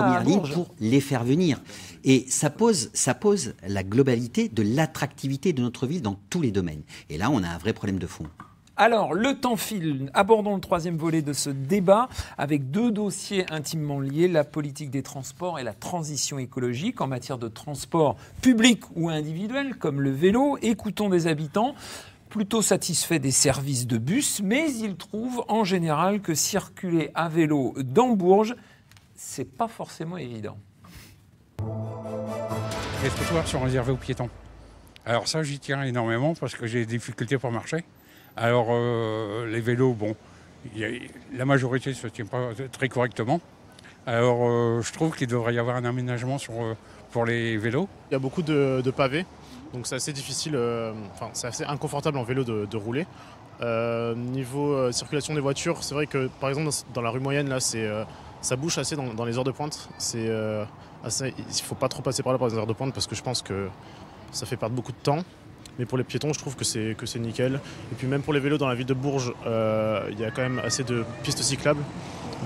pour les faire venir Et ça pose, ça pose la globalité de l'attractivité de notre ville dans tous les domaines. Et là, on a un vrai problème de fond. Alors, le temps file. Abordons le troisième volet de ce débat avec deux dossiers intimement liés, la politique des transports et la transition écologique en matière de transport public ou individuel, comme le vélo. Écoutons des habitants plutôt satisfaits des services de bus, mais ils trouvent en général que circuler à vélo dans Bourges, c'est pas forcément évident. Les trottoirs sont réservés aux piétons. Alors ça, j'y tiens énormément parce que j'ai des difficultés pour marcher. Alors, euh, les vélos, bon, la majorité ne se tient pas très correctement. Alors, euh, je trouve qu'il devrait y avoir un aménagement euh, pour les vélos. Il y a beaucoup de, pavés, donc c'est assez difficile, enfin, c'est assez inconfortable en vélo de, rouler. niveau circulation des voitures, c'est vrai que par exemple dans, la rue moyenne, là, ça bouche assez dans, les heures de pointe. Il ne faut pas trop passer par là pour les heures de pointe parce que je pense que ça fait perdre beaucoup de temps. Mais pour les piétons, je trouve que c'est, que c'est nickel. Et puis même pour les vélos dans la ville de Bourges, euh, il y a quand même assez de pistes cyclables.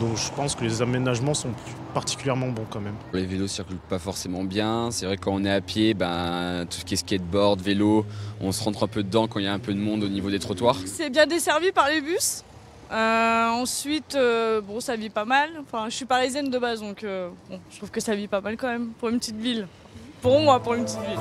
Donc je pense que les aménagements sont particulièrement bons quand même. Les vélos circulent pas forcément bien. C'est vrai quand on est à pied, ben, tout ce qui est skateboard, vélo, on se rentre un peu dedans quand il y a un peu de monde au niveau des trottoirs. C'est bien desservi par les bus. Euh, ensuite, euh, bon, ça vit pas mal. Enfin, je suis parisienne de base, donc bon, je trouve que ça vit pas mal quand même pour une petite ville. Pour moi, pour une petite ville.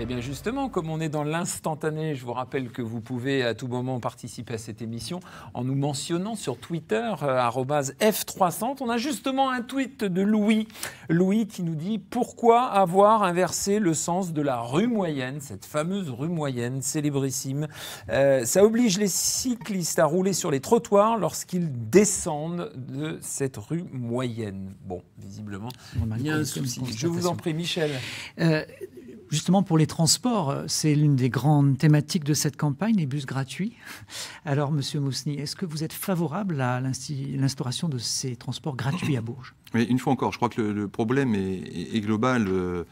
Eh bien justement, comme on est dans l'instantané, je vous rappelle que vous pouvez à tout moment participer à cette émission en nous mentionnant sur Twitter euh, @f300. On a justement un tweet de Louis, Louis qui nous dit pourquoi avoir inversé le sens de la rue moyenne, cette fameuse rue moyenne célébrissime. Euh, ça oblige les cyclistes à rouler sur les trottoirs lorsqu'ils descendent de cette rue moyenne. Bon, visiblement, il y a un souci. Je vous en prie, Michel. Euh, Justement, pour les transports, euh, c'est l'une des grandes thématiques de cette campagne, les bus gratuits. Alors, Monsieur Mousni, est-ce que vous êtes favorable à l'instauration de ces transports gratuits à Bourges Une fois encore, je crois que le, problème est, global. Euh,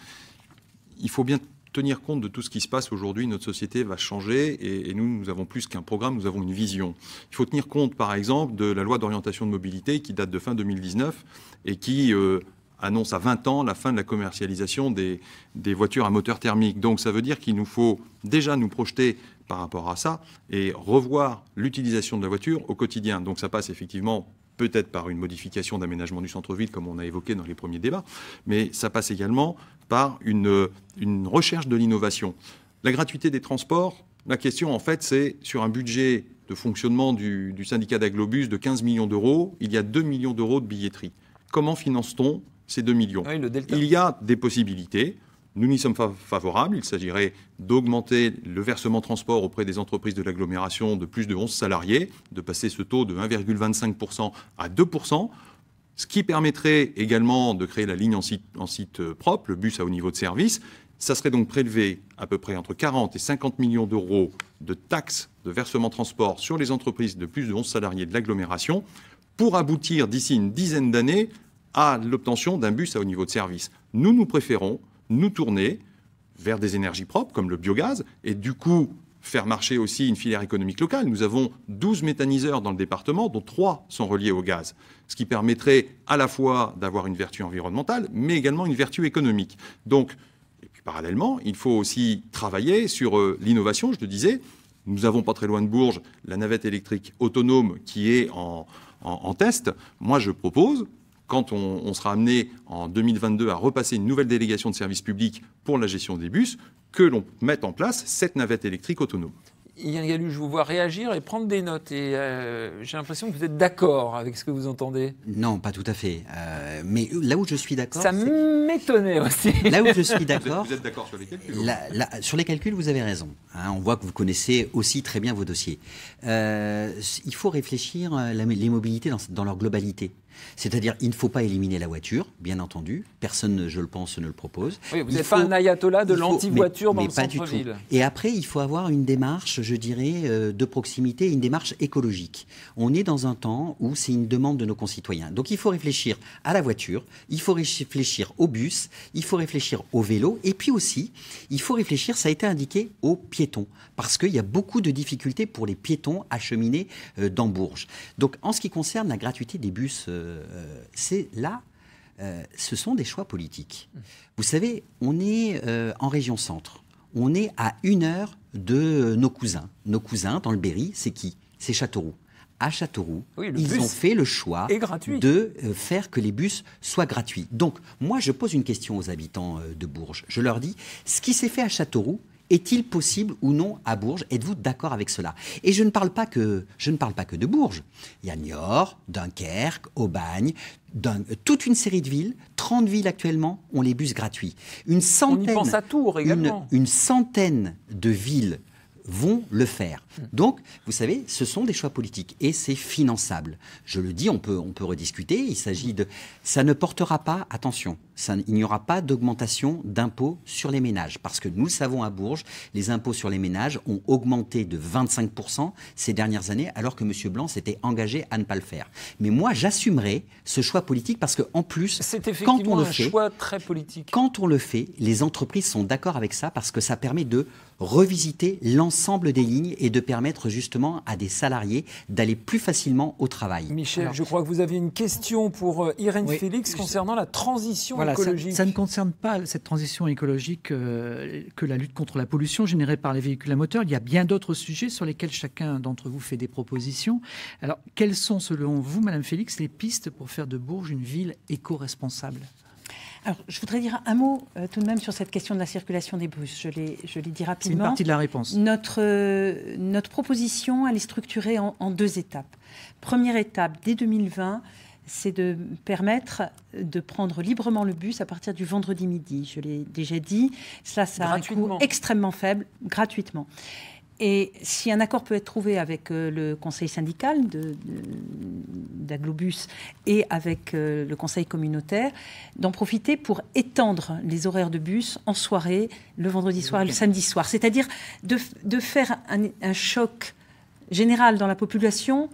il faut bien tenir compte de tout ce qui se passe aujourd'hui. Notre société va changer et, nous, nous avons plus qu'un programme, nous avons une vision. Il faut tenir compte, par exemple, de la loi d'orientation de mobilité qui date de fin 2019 et qui euh, annonce à 20 ans la fin de la commercialisation des, voitures à moteur thermique. Donc ça veut dire qu'il nous faut déjà nous projeter par rapport à ça et revoir l'utilisation de la voiture au quotidien. Donc ça passe effectivement peut-être par une modification d'aménagement du centre-ville, comme on a évoqué dans les premiers débats, mais ça passe également par une, une recherche de l'innovation. La gratuité des transports, la question en fait, c'est sur un budget de fonctionnement du, du syndicat d'Aglobus de 15 millions d'euros, il y a 2 millions d'euros de billetterie. Comment finance-t-on ces 2 millions. Il y a des possibilités. Nous n'y sommes pas favorables. Il s'agirait d'augmenter le versement transport auprès des entreprises de l'agglomération de plus de 11 salariés, de passer ce taux de 1,25% à 2%, ce qui permettrait également de créer la ligne en site, en site euh, propre, le bus à haut niveau de service. Ça serait donc prélevé à peu près entre 40 et 50 millions d'euros de taxes de versement transport sur les entreprises de plus de 11 salariés de l'agglomération pour aboutir d'ici une dizaine d'années à l'obtention d'un bus à haut niveau de service. Nous, nous préférons nous tourner vers des énergies propres comme le biogaz et du coup faire marcher aussi une filière économique locale. Nous avons 12 méthaniseurs dans le département, dont 3 sont reliés au gaz, ce qui permettrait à la fois d'avoir une vertu environnementale, mais également une vertu économique. Donc, et puis parallèlement, il faut aussi travailler sur euh, l'innovation, je le disais. Nous avons pas très loin de Bourges la navette électrique autonome qui est en test. Moi, je propose quand on, sera amené en 2022 à repasser une nouvelle délégation de services publics pour la gestion des bus, que l'on mette en place cette navette électrique autonome. Yann Gallu, je vous vois réagir et prendre des notes. Et euh, j'ai l'impression que vous êtes d'accord avec ce que vous entendez. Non, pas tout à fait. Euh, mais là où je suis d'accord. Ça m'étonnait aussi. Là où je suis d'accord. Vous êtes, d'accord sur les calculs Sur les calculs, vous avez raison. Hein. on voit que vous connaissez aussi très bien vos dossiers. Euh, il faut réfléchir la, les mobilités dans leur globalité. C'est-à-dire, il ne faut pas éliminer la voiture, bien entendu. Personne, je le pense, ne le propose. vous n'êtes pas un ayatollah de l'anti-voiture dans mais pas du tout. Et après, il faut avoir une démarche, je dirais, euh, de proximité, une démarche écologique. On est dans un temps où c'est une demande de nos concitoyens. Donc, il faut réfléchir à la voiture, il faut réfléchir au bus, il faut réfléchir au vélo, et puis aussi, il faut réfléchir, ça a été indiqué, aux piétons parce qu'il y a beaucoup de difficultés pour les piétons acheminés euh, dans Bourges. Donc en ce qui concerne la gratuité des bus, euh, euh, c'est là, ce sont des choix politiques. Vous savez, on est en région centre, on est à une heure de nos cousins. Nos cousins dans le Berry, c'est qui C'est Châteauroux à Châteauroux, ils ont fait le choix de faire que les bus soient gratuits. Donc, moi, je pose une question aux habitants de Bourges. Je leur dis, ce qui s'est fait à Châteauroux, est-il possible ou non à Bourges Êtes-vous d'accord avec cela Et je ne, parle pas que, je ne parle pas que de Bourges. Il y a Niort, Dunkerque, Aubagne, toute une série de villes, 30 villes actuellement, ont les bus gratuits. à une centaine de villes vont le faire. Donc, vous savez, ce sont des choix politiques et c'est finançable. Je le dis, on peut, on peut rediscuter. Il s'agit de. Ça ne portera pas, attention, ça, il n'y aura pas d'augmentation d'impôts sur les ménages. Parce que nous le savons à Bourges, les impôts sur les ménages ont augmenté de 25% ces dernières années, alors que M. Blanc s'était engagé à ne pas le faire. Mais moi, j'assumerai ce choix politique parce qu'en plus, quand on le un fait, choix très politique. Quand on le fait, les entreprises sont d'accord avec ça parce que ça permet de revisiter l'ensemble des lignes et de permettre justement à des salariés d'aller plus facilement au travail. Michel, je crois que vous avez une question pour euh, Irène Félix concernant la transition écologique. Ça, ça, ne concerne pas cette transition écologique euh, que la lutte contre la pollution générée par les véhicules à moteur. Il y a bien d'autres sujets sur lesquels chacun d'entre vous fait des propositions. Alors, quelles sont selon vous, Madame Félix, les pistes pour faire de Bourges une ville éco-responsable alors, je voudrais dire un mot euh, tout de même sur cette question de la circulation des bus. Je l'ai, je dit rapidement. C'est une partie de la réponse. Notre, euh, notre proposition, elle est structurée en, en, deux étapes. Première étape, dès 2020, c'est de permettre de prendre librement le bus à partir du vendredi midi. Je l'ai déjà dit. Cela, ça a un coût extrêmement faible, gratuitement. Et si un accord peut être trouvé avec euh, le conseil syndical d'Aglobus et avec euh, le conseil communautaire, d'en profiter pour étendre les horaires de bus en soirée, le vendredi soir et le samedi soir. C'est-à-dire de, faire un, choc général dans la population.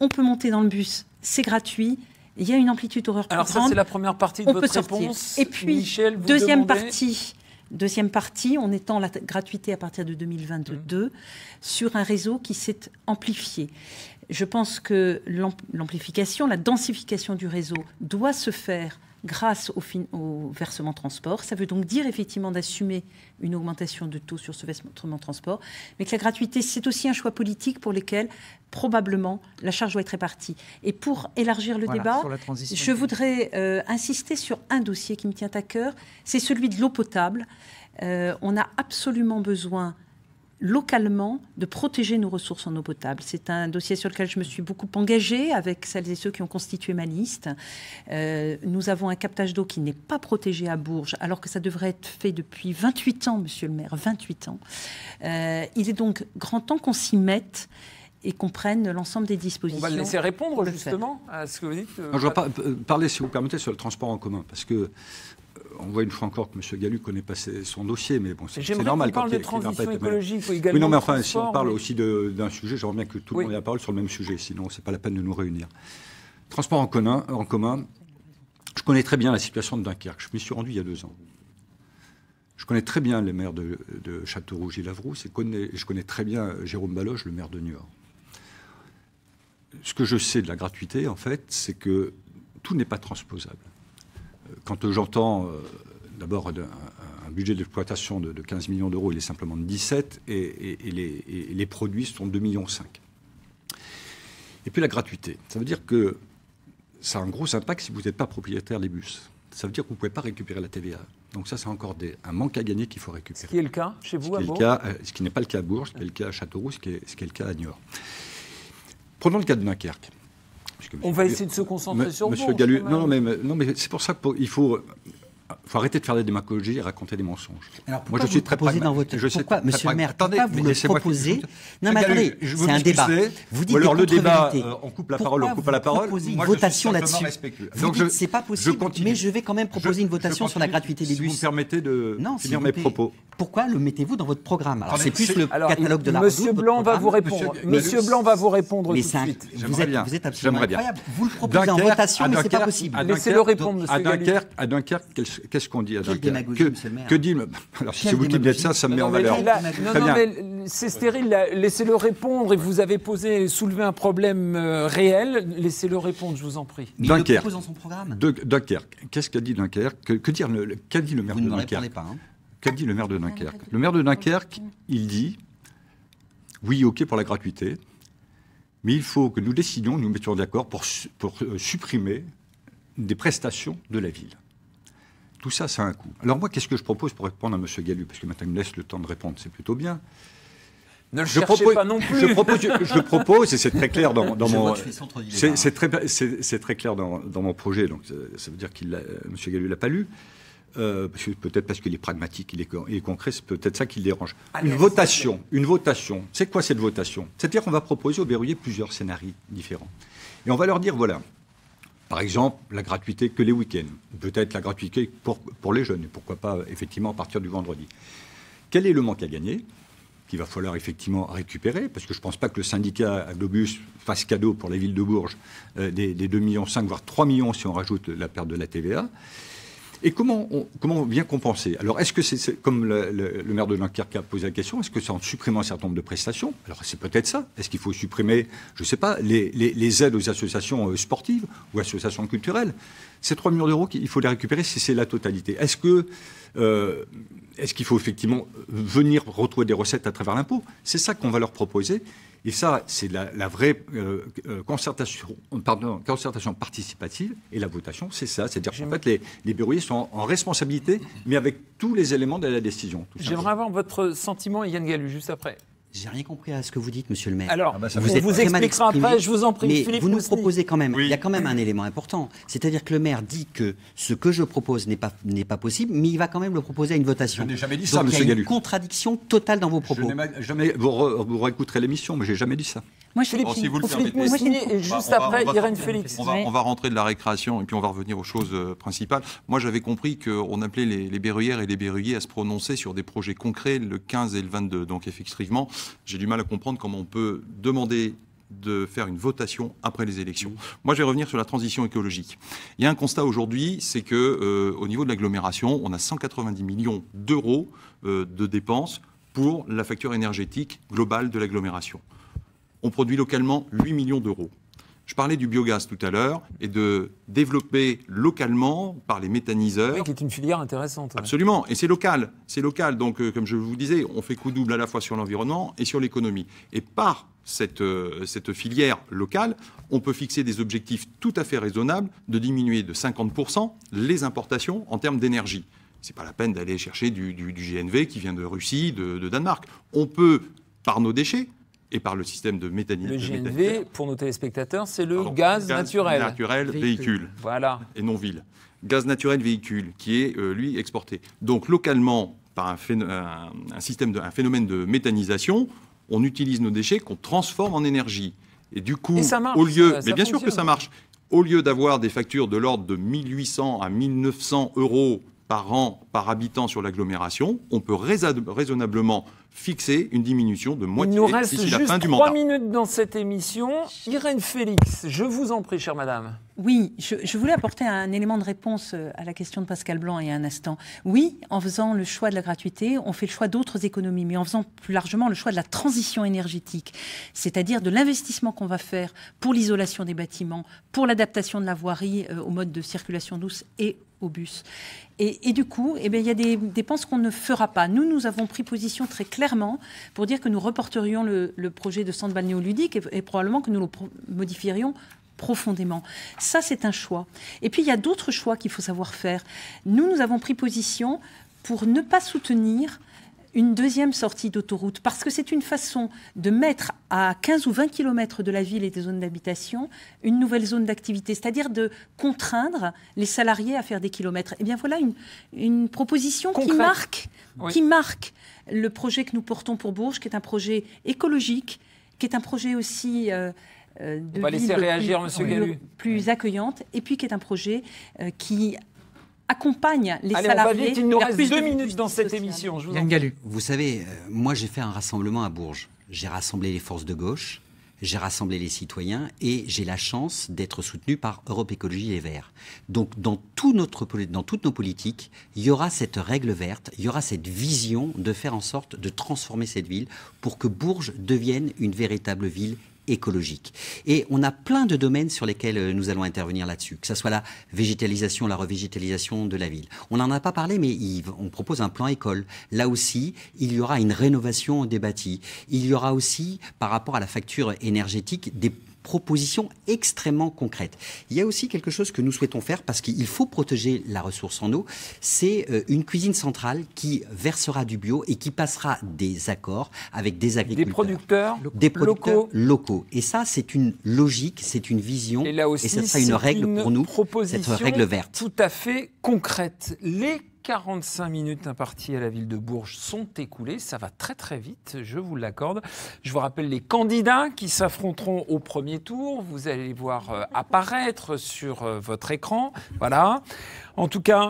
On peut monter dans le bus, c'est gratuit, il y a une amplitude horaire plus Alors Alors ça, c'est la première partie de votre réponse. Et puis, deuxième partie, Deuxième partie, on étend la gratuité à partir de 2022 mmh. sur un réseau qui s'est amplifié. Je pense que l'amplification, la densification du réseau doit se faire grâce au, au versement transport. Ça veut donc dire effectivement d'assumer une augmentation de taux sur ce versement transport, mais que la gratuité, c'est aussi un choix politique pour lequel probablement la charge doit être répartie. Et pour élargir le débat, je voudrais euh, insister sur un dossier qui me tient à cœur, c'est celui de l'eau potable. Euh, on a absolument besoin localement de protéger nos ressources en eau potable. C'est un dossier sur lequel je me suis beaucoup engagée avec celles et ceux qui ont constitué ma liste. Euh, nous avons un captage d'eau qui n'est pas protégé à Bourges, alors que ça devrait être fait depuis 28 ans, monsieur le maire, 28 ans. Euh, il est donc grand temps qu'on s'y mette et qu'on prenne l'ensemble des dispositions. On va le laisser répondre justement à ce que vous dites. Euh, je vais parler, si vous permettez, sur le transport en commun, parce que on voit une fois encore que M. Gallu connaît pas son dossier, mais bon, c'est normal. Qu on parle de transition écologique mais... également. Oui, non, mais enfin, si on parle aussi d'un sujet, j'aimerais bien que tout le monde ait la parole sur le même sujet, sinon ce n'est pas la peine de nous réunir. Transport en commun, je connais très bien la situation de Dunkerque. Je m'y suis rendu il y a deux ans. Je connais très bien les maires de, de Châteauroux et Lavrousse et je connais très bien Jérôme Baloche, le maire de Niort. Ce que je sais de la gratuité, en fait, c'est que tout n'est pas transposable quand j'entends euh, d'abord un, budget d'exploitation de, 15 millions d'euros, il est simplement de 17 et, les, produits sont de 2,5 millions. Et puis la gratuité. Ça veut dire que ça a un gros impact si vous n'êtes pas propriétaire des bus. Ça veut dire que vous ne pouvez pas récupérer la TVA. Donc ça, c'est encore un manque à gagner qu'il faut récupérer. Ce qui est le cas chez vous à Bourg euh, Ce qui n'est pas le cas à Bourges, ce qui est le cas à Châteauroux, ce qui est, ce qui est le cas à Niort. Prenons le cas de Dunkerque. On va essayer de se concentrer sur Monsieur Gallu. Non, mais, non, mais c'est pour ça qu'il faut il faut arrêter de faire des démagogies et raconter des mensonges. Alors pourquoi Moi, je suis très proposez dans votre... Je pourquoi, quoi, monsieur le maire, pourquoi vous le proposez Non, mais attendez, c'est un débat. Vous dites alors, le débat, euh, on coupe la parole, on coupe à la parole. Vous votation là-dessus. Vous dites, c'est pas possible, mais je vais quand même proposer une votation sur la gratuité des bus. Si vous permettez de finir mes propos. Pourquoi le mettez-vous dans votre programme Alors, c'est plus le catalogue de la Monsieur Blanc va vous répondre. Monsieur Blanc va vous répondre tout de suite. Vous êtes absolument incroyable. Vous le proposez en votation, mais c'est pas possible. Laissez-le répondre, monsieur À Dunkerque, Qu'est-ce qu'on dit à Dunkerque que, dit Alors, si vous dites ça, ça me met en valeur. non, mais c'est stérile. Laissez-le répondre. Et vous avez posé, soulevé un problème euh, réel. Laissez-le répondre, je vous en prie. Dunkerque. dans son programme. Dunkerque. Qu'est-ce qu'a dit Dunkerque que, le, qu'a dit le maire de hein. ah, Dunkerque Qu'a dit le maire de Dunkerque Le maire de Dunkerque, il dit oui, ok pour la gratuité, mais il faut que nous décidions, nous mettions d'accord pour, pour euh, supprimer des prestations de la ville. Tout ça, ça un coût. Alors moi, qu'est-ce que je propose pour répondre à M. Gallu Parce que maintenant, il me laisse le temps de répondre, c'est plutôt bien. Ne le je pas non plus. Je propose, je, propose et c'est très clair dans, mon. C'est très, très clair dans, mon projet, donc euh, ça veut dire que M. Gallu l'a pas lu. Euh, peut-être parce qu'il est pragmatique, il est, concret, c'est peut-être ça qui le dérange. une votation, une votation. C'est quoi cette votation C'est-à-dire qu'on va proposer au verrouillés plusieurs scénarios différents. Et on va leur dire, voilà, par exemple, la gratuité que les week-ends, peut-être la gratuité pour, pour les jeunes, et pourquoi pas effectivement à partir du vendredi. Quel est le manque à gagner qu'il va falloir effectivement récupérer, parce que je ne pense pas que le syndicat Aglobus fasse cadeau pour la ville de Bourges euh, des, des 2,5 millions, voire 3 millions si on rajoute la perte de la TVA. Et comment on, comment on vient compenser Alors, est-ce que c'est, comme le, maire de Dunkerque a posé la question, est-ce que c'est en supprimant un certain nombre de prestations Alors, c'est peut-être ça. Est-ce qu'il faut supprimer, je ne sais pas, les, aides aux associations euh, sportives ou associations culturelles Ces 3 millions d'euros, il faut les récupérer si c'est la totalité. Est-ce que... Euh, est-ce qu'il faut effectivement venir retrouver des recettes à travers l'impôt C'est ça qu'on va leur proposer. Et ça, c'est la, vraie euh, euh, concertation, concertation participative. Et la votation, c'est ça. C'est-à-dire que fait, les, les sont en, responsabilité, mais avec tous les éléments de la décision. J'aimerais avoir votre sentiment, Yann Gallu, juste après. J'ai rien compris à ce que vous dites, monsieur le maire. Alors, ah bah, vous, vous, expliquera après, je vous en prie. Mais vous nous proposez quand même, il y a quand même un élément important. C'est-à-dire que le maire dit que ce que je propose n'est pas, pas possible, mais il va quand même le proposer à une votation. Je n'ai jamais dit ça, monsieur Il y a une contradiction totale dans vos propos. Je jamais, vous, réécouterez l'émission, mais j'ai jamais dit ça vous bah, juste après, on va, Félix. On va, rentrer de la récréation et puis on va revenir aux choses euh, principales. Moi, j'avais compris qu'on appelait les, les berruyères et les berruyers à se prononcer sur des projets concrets le 15 et le 22. Donc, effectivement, j'ai du mal à comprendre comment on peut demander de faire une votation après les élections. Moi, je vais revenir sur la transition écologique. Il y a un constat aujourd'hui, c'est que euh, au niveau de l'agglomération, on a 190 millions d'euros euh, de dépenses pour la facture énergétique globale de l'agglomération on produit localement 8 millions d'euros. Je parlais du biogaz tout à l'heure et de développer localement par les méthaniseurs. qui est une filière intéressante. Absolument, et c'est local. C'est local, donc euh, comme je vous disais, on fait coup double à la fois sur l'environnement et sur l'économie. Et par cette, euh, cette filière locale, on peut fixer des objectifs tout à fait raisonnables de diminuer de 50% les importations en termes d'énergie. Ce n'est pas la peine d'aller chercher du, GNV qui vient de Russie, de Danemark. On peut, par nos déchets, par le système de méthanisation. Le GNV, pour nos téléspectateurs, c'est le gaz, naturel. véhicule. Voilà. Et non ville. Gaz naturel, véhicule, qui est, euh, lui, exporté. Donc, localement, par un, phénomène, système de, phénomène de méthanisation, on utilise nos déchets qu'on transforme en énergie. Et du coup, au lieu, mais bien sûr que ça marche, au lieu d'avoir des factures de l'ordre de 1800 à 1900 euros par an par habitant sur l'agglomération, on peut raisonnablement fixer une diminution de moitié d'ici la fin du mandat. Il nous reste juste trois minutes dans cette émission. Irène Félix, je vous en prie, chère madame. Oui, je, voulais apporter un élément de réponse euh, à la question de Pascal Blanc il y a un instant. Oui, en faisant le choix de la gratuité, on fait le choix d'autres économies, mais en faisant plus largement le choix de la transition énergétique, c'est-à-dire de l'investissement qu'on va faire pour l'isolation des bâtiments, pour l'adaptation de la voirie euh, au mode de circulation douce et au bus. Et, du coup, eh bien, il y a des dépenses qu'on ne fera pas. Nous, nous avons pris position très clairement pour dire que nous reporterions le, projet de centre balnéoludique et, et probablement que nous le modifierions profondément. Ça, c'est un choix. Et puis, il y a d'autres choix qu'il faut savoir faire. Nous, nous avons pris position pour ne pas soutenir une deuxième sortie d'autoroute, parce que c'est une façon de mettre à 15 ou 20 km de la ville et des zones d'habitation une nouvelle zone d'activité, c'est-à-dire de contraindre les salariés à faire des kilomètres. Et eh bien voilà une, proposition qui marque, qui marque le projet que nous portons pour Bourges, qui est un projet écologique, qui est un projet aussi... Euh, euh, de On va réagir plus, euh, plus accueillante, et puis qui est un projet euh, qui accompagne les salariés. On va vite, il nous reste deux minutes dans cette émission. vous, vous savez, moi j'ai fait un rassemblement à Bourges. J'ai rassemblé les forces de gauche, j'ai rassemblé les citoyens et j'ai la chance d'être soutenu par Europe Écologie Les Verts. Donc dans, tout notre, dans toutes nos politiques, il y aura cette règle verte, il y aura cette vision de faire en sorte de transformer cette ville pour que Bourges devienne une véritable ville écologique. Et on a plein de domaines sur lesquels euh, nous allons intervenir là-dessus, que ce soit la végétalisation, la revégétalisation de la ville. On n'en a pas parlé, mais Yves, on propose un plan école. Là aussi, il y aura une rénovation des bâtis. Il y aura aussi, par rapport à la facture énergétique, des propositions extrêmement concrètes. Il y a aussi quelque chose que nous souhaitons faire parce qu'il faut protéger la ressource en eau. C'est euh, une cuisine centrale qui versera du bio et qui passera des accords avec des agriculteurs, des producteurs, des locaux. Et ça, c'est une logique, c'est une vision et, ça sera une règle pour nous, cette règle verte. Tout à fait concrète. Les 45 minutes imparties à la ville de Bourges sont écoulées. Ça va très très vite, je vous l'accorde. Je vous rappelle les candidats qui s'affronteront au premier tour. Vous allez les voir euh, apparaître sur euh, votre écran. Voilà. En tout cas,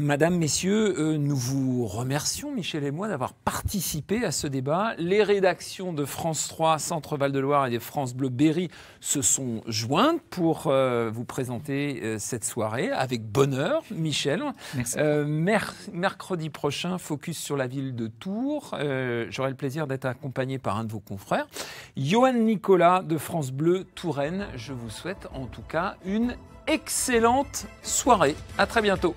Madame, Messieurs, euh, nous vous remercions, Michel et moi, d'avoir participé à ce débat. Les rédactions de France 3, Centre Val-de-Loire et de France Bleu Berry se sont jointes pour euh, vous présenter euh, cette soirée avec bonheur, Michel. Merci. mercredi prochain, focus sur la ville de Tours. J'aurai le plaisir d'être accompagné par un de vos confrères, Johan Nicolas de France Bleu Touraine. Je vous souhaite en tout cas une excellente soirée. À très bientôt.